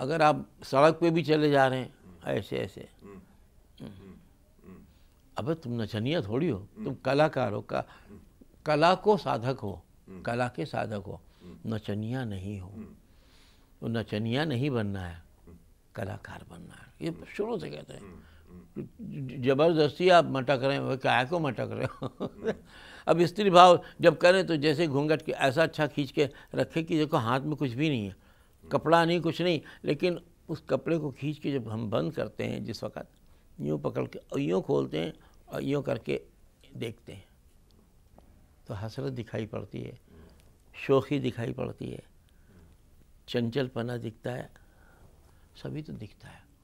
अगर आप सड़क पे भी चले जा रहे हैं ऐसे ऐसे अब तुम नचनिया थोड़ी हो तुम कलाकार हो का कला को साधक हो कला के साधक हो नचनिया नहीं हो तो नचनिया नहीं बनना है कलाकार बनना है ये शुरू से कहते हैं जबरदस्ती आप मटक रहे हो क्या को मटक रहे हो अब स्त्री भाव जब करें तो जैसे घूंघट के ऐसा अच्छा खींच के रखे कि देखो हाथ में कुछ भी नहीं है कपड़ा नहीं कुछ नहीं लेकिन उस कपड़े को खींच के जब हम बंद करते हैं जिस वक्त यूँ पकड़ के यूँ खोलते हैं और यूँ करके देखते हैं तो हसरत दिखाई पड़ती है शोखी दिखाई पड़ती है चंचलपना दिखता है सभी तो दिखता है